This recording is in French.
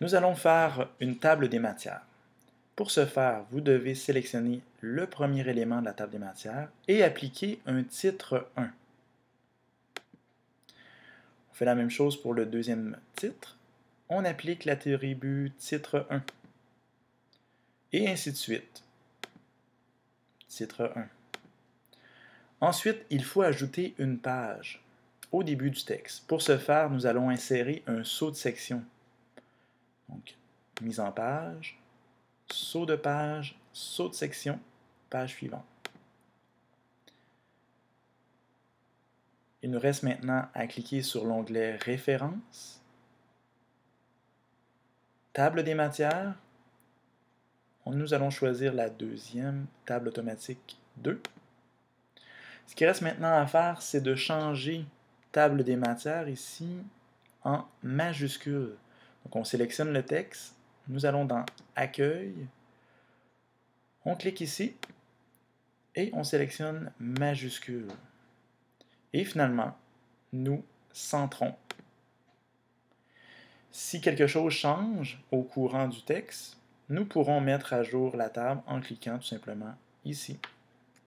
Nous allons faire une table des matières. Pour ce faire, vous devez sélectionner le premier élément de la table des matières et appliquer un titre 1. On fait la même chose pour le deuxième titre. On applique la l'attribut titre 1. Et ainsi de suite. Titre 1. Ensuite, il faut ajouter une page au début du texte. Pour ce faire, nous allons insérer un saut de section mise en page, saut de page, saut de section, page suivante. Il nous reste maintenant à cliquer sur l'onglet Références, Table des matières. Nous allons choisir la deuxième table automatique 2. Ce qui reste maintenant à faire, c'est de changer table des matières ici en majuscule. Donc on sélectionne le texte, nous allons dans Accueil. On clique ici et on sélectionne majuscule. Et finalement, nous centrons. Si quelque chose change au courant du texte, nous pourrons mettre à jour la table en cliquant tout simplement ici.